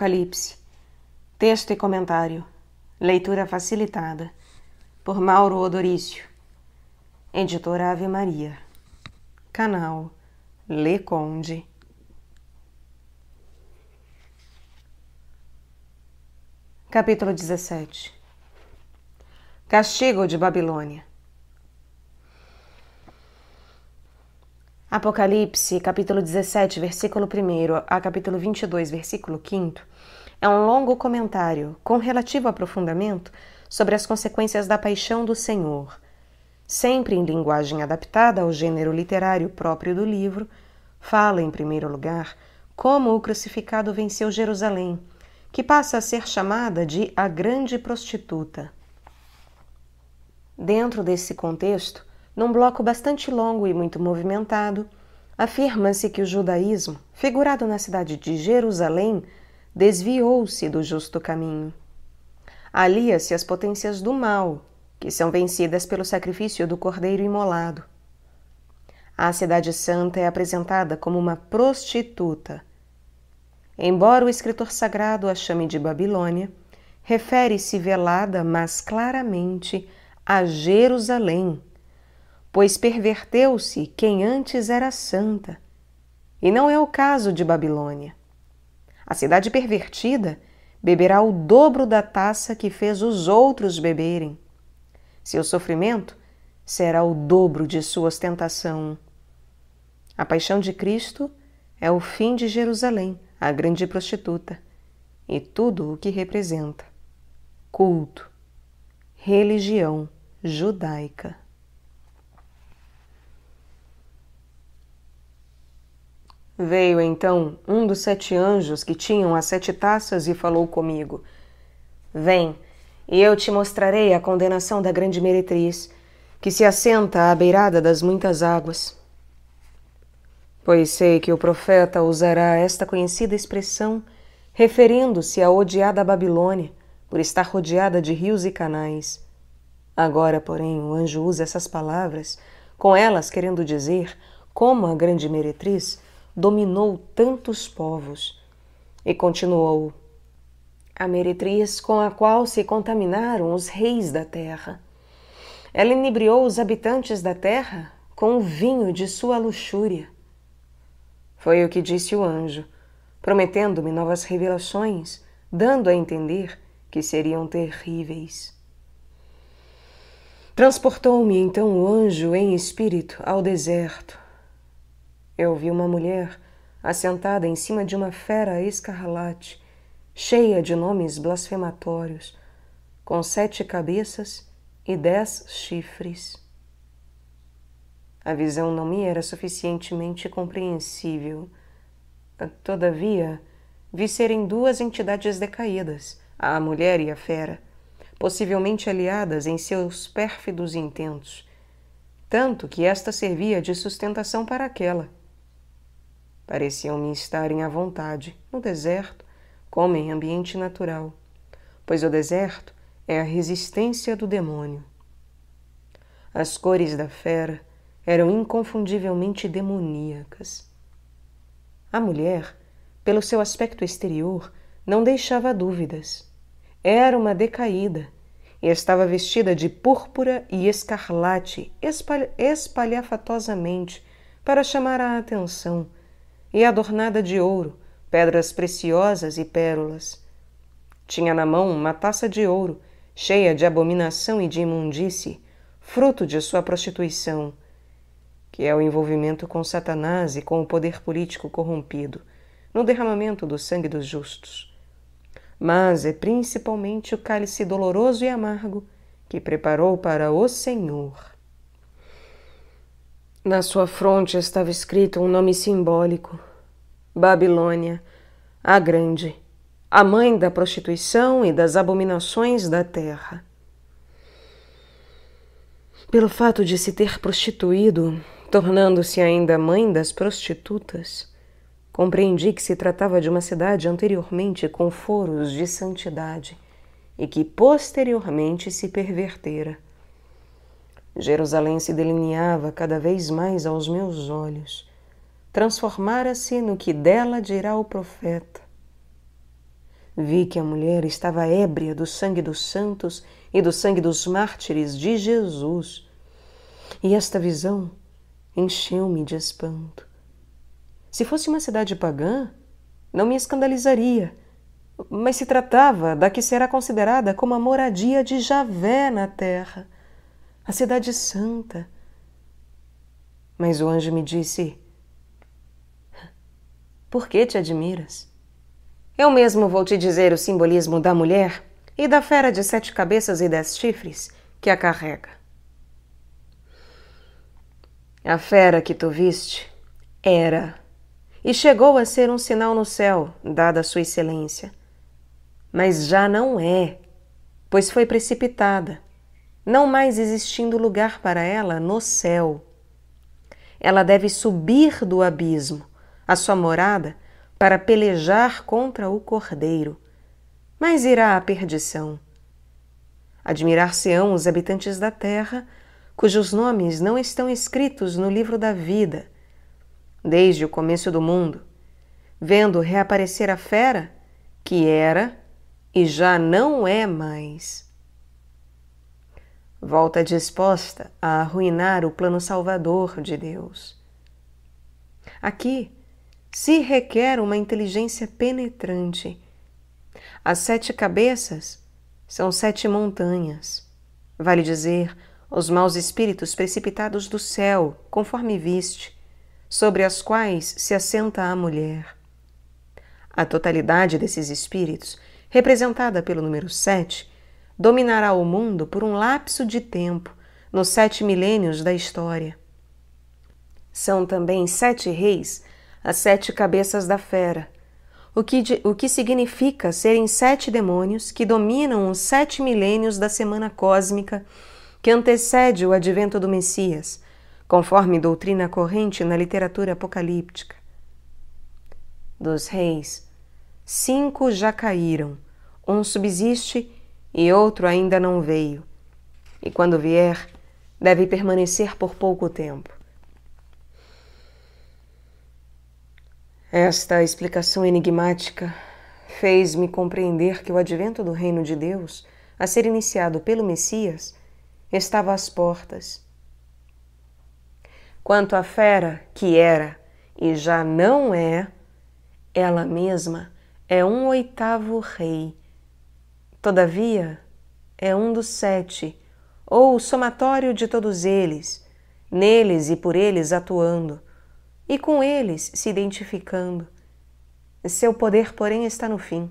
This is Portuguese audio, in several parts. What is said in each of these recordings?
Apocalipse. Texto e comentário. Leitura facilitada. Por Mauro Odorício. Editora Ave Maria. Canal Le Conde. Capítulo 17. Castigo de Babilônia. Apocalipse, capítulo 17, versículo 1 a capítulo 22, versículo 5 é um longo comentário, com relativo aprofundamento, sobre as consequências da paixão do Senhor. Sempre em linguagem adaptada ao gênero literário próprio do livro, fala, em primeiro lugar, como o crucificado venceu Jerusalém, que passa a ser chamada de a Grande Prostituta. Dentro desse contexto, num bloco bastante longo e muito movimentado, afirma-se que o judaísmo, figurado na cidade de Jerusalém, desviou-se do justo caminho. Alia-se às potências do mal, que são vencidas pelo sacrifício do cordeiro imolado. A Cidade Santa é apresentada como uma prostituta. Embora o escritor sagrado a chame de Babilônia, refere-se velada, mas claramente, a Jerusalém, pois perverteu-se quem antes era santa. E não é o caso de Babilônia. A cidade pervertida beberá o dobro da taça que fez os outros beberem. Seu sofrimento será o dobro de sua ostentação. A paixão de Cristo é o fim de Jerusalém, a grande prostituta, e tudo o que representa: culto, religião judaica. Veio então um dos sete anjos que tinham as sete taças e falou comigo: Vem, e eu te mostrarei a condenação da grande meretriz, que se assenta à beirada das muitas águas. Pois sei que o profeta usará esta conhecida expressão referindo-se à odiada Babilônia, por estar rodeada de rios e canais. Agora, porém, o anjo usa essas palavras, com elas querendo dizer como a grande meretriz dominou tantos povos. E continuou: a meretriz com a qual se contaminaram os reis da terra. Ela inebriou os habitantes da terra com o vinho de sua luxúria. Foi o que disse o anjo, prometendo-me novas revelações, dando a entender que seriam terríveis. Transportou-me então o anjo em espírito ao deserto, eu vi uma mulher assentada em cima de uma fera escarlate, cheia de nomes blasfematórios, com sete cabeças e dez chifres. A visão não me era suficientemente compreensível. Todavia, vi serem duas entidades decaídas, a mulher e a fera, possivelmente aliadas em seus pérfidos intentos, tanto que esta servia de sustentação para aquela pareciam-me estarem à vontade, no deserto, como em ambiente natural, pois o deserto é a resistência do demônio. As cores da fera eram inconfundivelmente demoníacas. A mulher, pelo seu aspecto exterior, não deixava dúvidas. Era uma decaída e estava vestida de púrpura e escarlate espalha espalhafatosamente para chamar a atenção e adornada de ouro, pedras preciosas e pérolas. Tinha na mão uma taça de ouro, cheia de abominação e de imundície, fruto de sua prostituição, que é o envolvimento com Satanás e com o poder político corrompido, no derramamento do sangue dos justos. Mas é principalmente o cálice doloroso e amargo que preparou para o Senhor na sua fronte estava escrito um nome simbólico: Babilônia, a Grande, a mãe da prostituição e das abominações da terra. Pelo fato de se ter prostituído, tornando-se ainda mãe das prostitutas, compreendi que se tratava de uma cidade anteriormente com foros de santidade e que posteriormente se pervertera Jerusalém se delineava cada vez mais aos meus olhos, transformara-se no que dela dirá o profeta. Vi que a mulher estava ébria do sangue dos santos e do sangue dos mártires de Jesus, e esta visão encheu-me de espanto. Se fosse uma cidade pagã, não me escandalizaria, mas se tratava da que será considerada como a moradia de Javé na terra a Cidade Santa. Mas o anjo me disse: Por que te admiras? Eu mesmo vou te dizer o simbolismo da mulher e da fera de sete cabeças e dez chifres que a carrega. A fera que tu viste era e chegou a ser um sinal no céu, dada a sua excelência. Mas já não é, pois foi precipitada não mais existindo lugar para ela no céu. Ela deve subir do abismo, a sua morada, para pelejar contra o cordeiro, mas irá à perdição. Admirar-se-ão os habitantes da terra, cujos nomes não estão escritos no livro da vida, desde o começo do mundo, vendo reaparecer a fera que era e já não é mais volta disposta a arruinar o plano salvador de Deus. Aqui se requer uma inteligência penetrante. As sete cabeças são sete montanhas, vale dizer, os maus espíritos precipitados do céu, conforme viste, sobre as quais se assenta a mulher. A totalidade desses espíritos, representada pelo número sete, dominará o mundo por um lapso de tempo, nos sete milênios da história. São também sete reis, as sete cabeças da fera, o que, o que significa serem sete demônios que dominam os sete milênios da semana cósmica que antecede o advento do Messias, conforme doutrina corrente na literatura apocalíptica. Dos reis, cinco já caíram, um subsiste e outro ainda não veio. E quando vier, deve permanecer por pouco tempo. Esta explicação enigmática fez-me compreender que o advento do reino de Deus, a ser iniciado pelo Messias, estava às portas. Quanto à fera que era e já não é, ela mesma é um oitavo rei Todavia, é um dos sete, ou o somatório de todos eles, neles e por eles atuando, e com eles se identificando. Seu poder, porém, está no fim.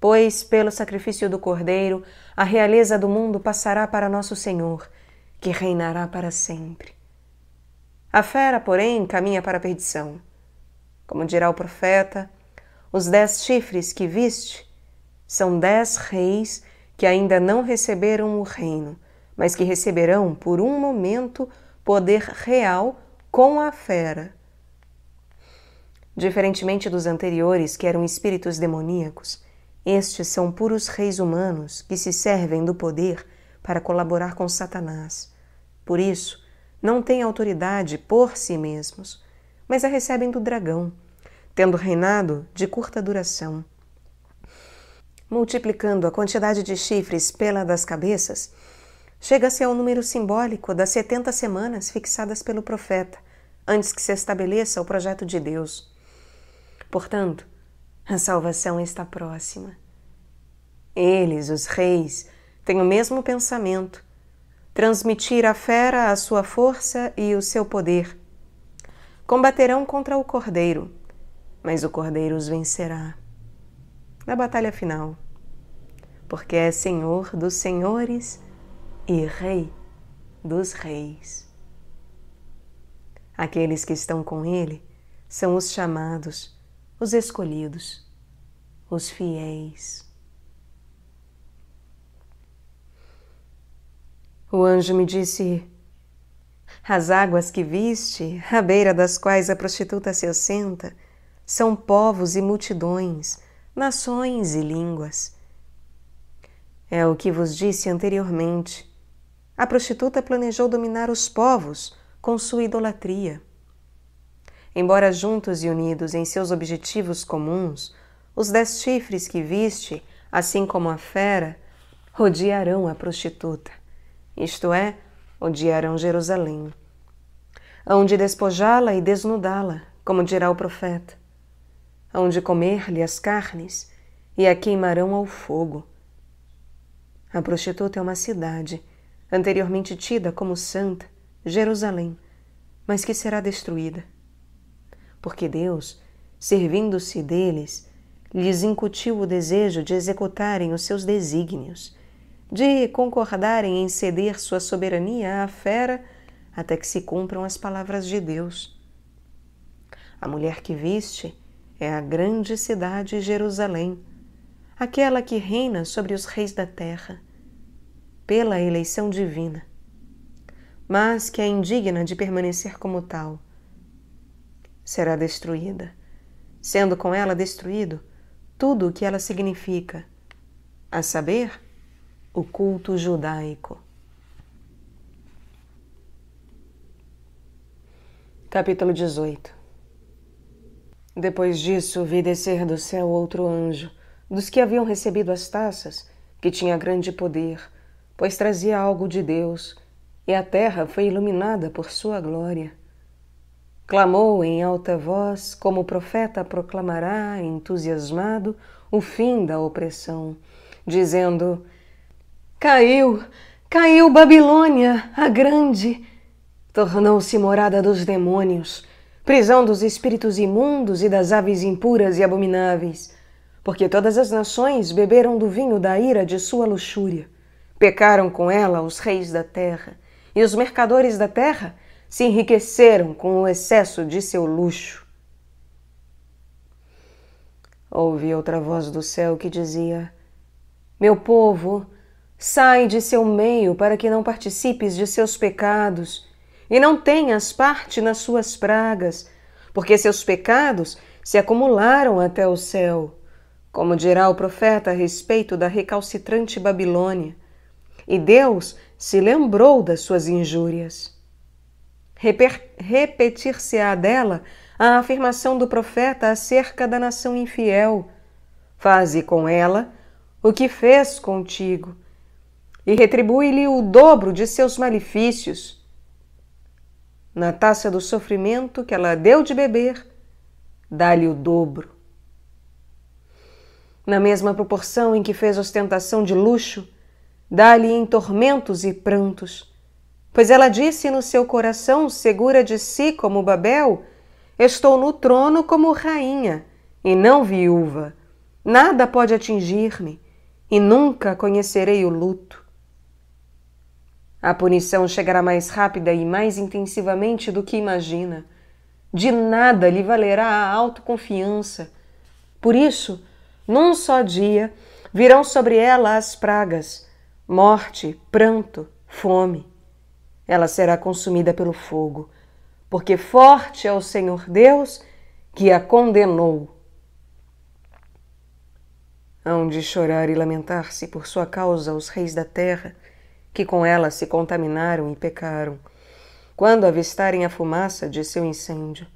Pois, pelo sacrifício do Cordeiro, a realeza do mundo passará para nosso Senhor, que reinará para sempre. A fera, porém, caminha para a perdição. Como dirá o profeta, os dez chifres que viste são dez reis que ainda não receberam o reino, mas que receberão por um momento poder real com a fera. Diferentemente dos anteriores, que eram espíritos demoníacos, estes são puros reis humanos que se servem do poder para colaborar com Satanás. Por isso, não têm autoridade por si mesmos, mas a recebem do dragão, tendo reinado de curta duração multiplicando a quantidade de chifres pela das cabeças, chega-se ao número simbólico das 70 semanas fixadas pelo profeta, antes que se estabeleça o projeto de Deus. Portanto, a salvação está próxima. Eles, os reis, têm o mesmo pensamento: transmitir à fera a sua força e o seu poder. Combaterão contra o cordeiro, mas o cordeiro os vencerá. Na batalha final, porque é Senhor dos senhores e Rei dos reis. Aqueles que estão com Ele são os chamados, os escolhidos, os fiéis. O anjo me disse: As águas que viste, à beira das quais a prostituta se assenta, são povos e multidões, nações e línguas. É o que vos disse anteriormente. A prostituta planejou dominar os povos com sua idolatria. Embora juntos e unidos em seus objetivos comuns, os dez chifres que viste, assim como a fera, odiarão a prostituta, isto é, odiarão Jerusalém. Hão de despojá-la e desnudá-la, como dirá o profeta. Hão de comer-lhe as carnes e a queimarão ao fogo. A prostituta é uma cidade, anteriormente tida como santa, Jerusalém, mas que será destruída. Porque Deus, servindo-se deles, lhes incutiu o desejo de executarem os seus desígnios, de concordarem em ceder sua soberania à fera até que se cumpram as palavras de Deus. A mulher que viste é a grande cidade Jerusalém, aquela que reina sobre os reis da terra pela eleição divina, mas que é indigna de permanecer como tal, será destruída, sendo com ela destruído tudo o que ela significa, a saber, o culto judaico. Capítulo 18 Depois disso, vi descer do céu outro anjo, dos que haviam recebido as taças, que tinha grande poder, pois trazia algo de Deus, e a terra foi iluminada por sua glória. Clamou em alta voz, como o profeta proclamará, entusiasmado, o fim da opressão, dizendo: Caiu, caiu Babilônia, a grande! Tornou-se morada dos demônios, prisão dos espíritos imundos e das aves impuras e abomináveis, porque todas as nações beberam do vinho da ira de sua luxúria. Pecaram com ela os reis da terra, e os mercadores da terra se enriqueceram com o excesso de seu luxo. Ouvi outra voz do céu que dizia: Meu povo, sai de seu meio para que não participes de seus pecados e não tenhas parte nas suas pragas, porque seus pecados se acumularam até o céu. Como dirá o profeta a respeito da recalcitrante Babilônia, e Deus se lembrou das suas injúrias. Repetir-se-á dela a afirmação do profeta acerca da nação infiel: Faze com ela o que fez contigo, e retribui-lhe o dobro de seus malefícios. Na taça do sofrimento que ela deu de beber, dá-lhe o dobro. Na mesma proporção em que fez ostentação de luxo, dá-lhe em tormentos e prantos. Pois ela disse no seu coração, segura de si como Babel: Estou no trono como rainha, e não viúva. Nada pode atingir-me, e nunca conhecerei o luto. A punição chegará mais rápida e mais intensivamente do que imagina. De nada lhe valerá a autoconfiança. Por isso, num só dia, virão sobre ela as pragas morte, pranto, fome. Ela será consumida pelo fogo, porque forte é o Senhor Deus que a condenou. Hão de chorar e lamentar-se por sua causa os reis da terra, que com ela se contaminaram e pecaram, quando avistarem a fumaça de seu incêndio.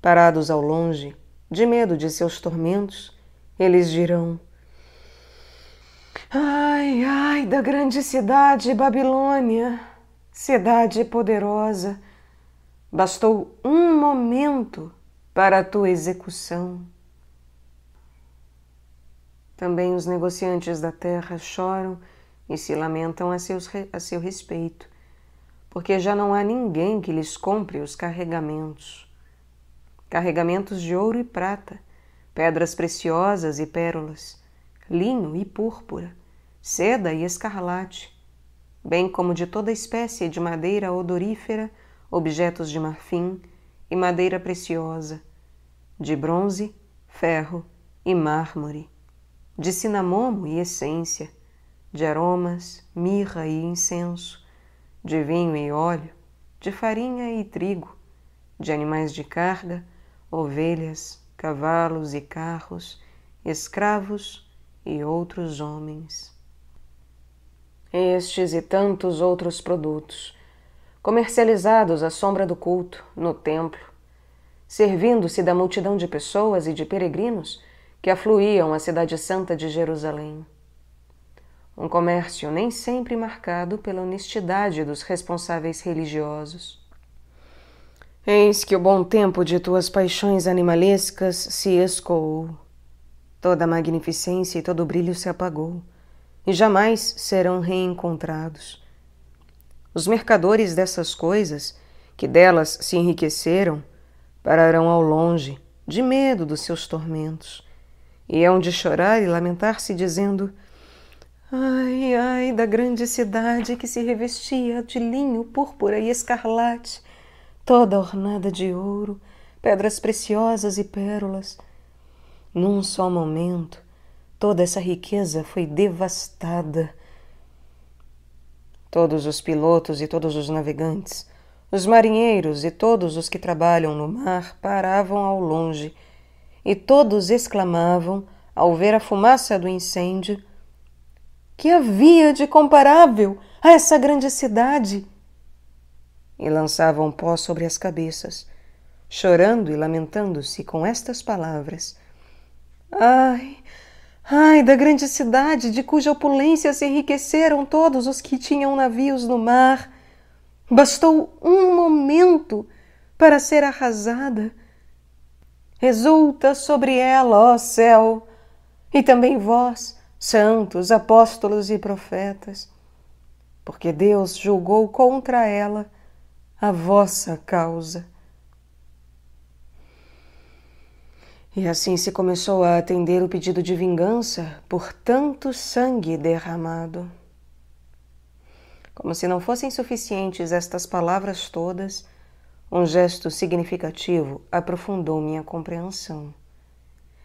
Parados ao longe, de medo de seus tormentos, eles dirão: Ai, ai, da grande cidade Babilônia, cidade poderosa, bastou um momento para a tua execução. Também os negociantes da terra choram e se lamentam a, seus, a seu respeito, porque já não há ninguém que lhes compre os carregamentos carregamentos de ouro e prata, pedras preciosas e pérolas, linho e púrpura seda e escarlate, bem como de toda espécie de madeira odorífera, objetos de marfim e madeira preciosa, de bronze, ferro e mármore, de cinamomo e essência, de aromas, mirra e incenso, de vinho e óleo, de farinha e trigo, de animais de carga, ovelhas, cavalos e carros, escravos e outros homens. Estes e tantos outros produtos, comercializados à sombra do culto, no templo, servindo-se da multidão de pessoas e de peregrinos que afluíam à Cidade Santa de Jerusalém. Um comércio nem sempre marcado pela honestidade dos responsáveis religiosos. Eis que o bom tempo de tuas paixões animalescas se escoou. Toda a magnificência e todo o brilho se apagou e jamais serão reencontrados. Os mercadores dessas coisas, que delas se enriqueceram, pararão ao longe, de medo dos seus tormentos, e hão de chorar e lamentar-se, dizendo: Ai, ai, da grande cidade que se revestia de linho, púrpura e escarlate, toda ornada de ouro, pedras preciosas e pérolas. Num só momento, Toda essa riqueza foi devastada. Todos os pilotos e todos os navegantes, os marinheiros e todos os que trabalham no mar paravam ao longe e todos exclamavam, ao ver a fumaça do incêndio, que havia de comparável a essa grande cidade? E lançavam pó sobre as cabeças, chorando e lamentando-se com estas palavras: Ai, Ai, da grande cidade, de cuja opulência se enriqueceram todos os que tinham navios no mar. Bastou um momento para ser arrasada. Resulta sobre ela, ó céu, e também vós, santos, apóstolos e profetas, porque Deus julgou contra ela a vossa causa. E assim se começou a atender o pedido de vingança por tanto sangue derramado. Como se não fossem suficientes estas palavras todas, um gesto significativo aprofundou minha compreensão.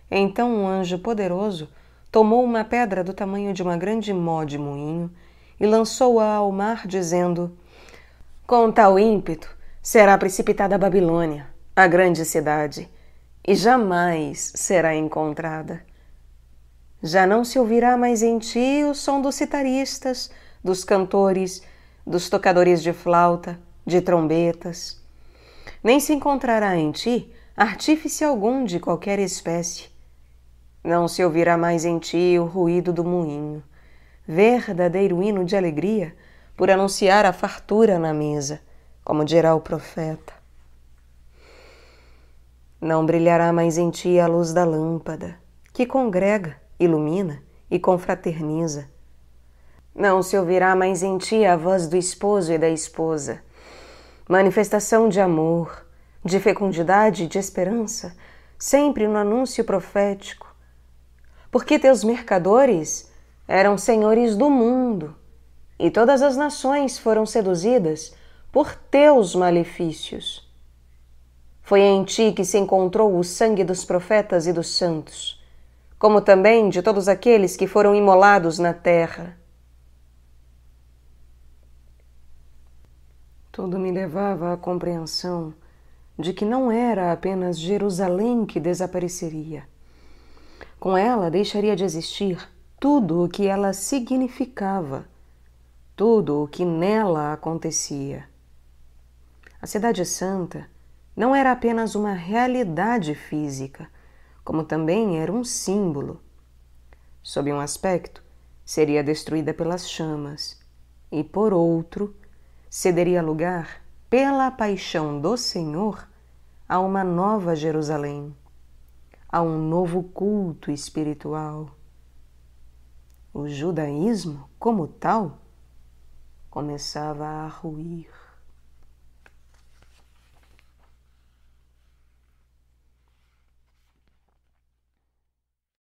Então um anjo poderoso tomou uma pedra do tamanho de uma grande mó de moinho e lançou-a ao mar, dizendo: Com tal ímpeto será precipitada a Babilônia, a grande cidade e jamais será encontrada. Já não se ouvirá mais em ti o som dos citaristas, dos cantores, dos tocadores de flauta, de trombetas. Nem se encontrará em ti artífice algum de qualquer espécie. Não se ouvirá mais em ti o ruído do moinho, verdadeiro hino de alegria por anunciar a fartura na mesa, como dirá o profeta. Não brilhará mais em ti a luz da lâmpada, que congrega, ilumina e confraterniza. Não se ouvirá mais em ti a voz do esposo e da esposa, manifestação de amor, de fecundidade e de esperança, sempre no anúncio profético. Porque teus mercadores eram senhores do mundo, e todas as nações foram seduzidas por teus malefícios. Foi em ti que se encontrou o sangue dos profetas e dos santos, como também de todos aqueles que foram imolados na terra. Tudo me levava à compreensão de que não era apenas Jerusalém que desapareceria. Com ela deixaria de existir tudo o que ela significava, tudo o que nela acontecia. A Cidade Santa não era apenas uma realidade física, como também era um símbolo. Sob um aspecto, seria destruída pelas chamas, e por outro, cederia lugar, pela paixão do Senhor, a uma nova Jerusalém, a um novo culto espiritual. O judaísmo, como tal, começava a ruir.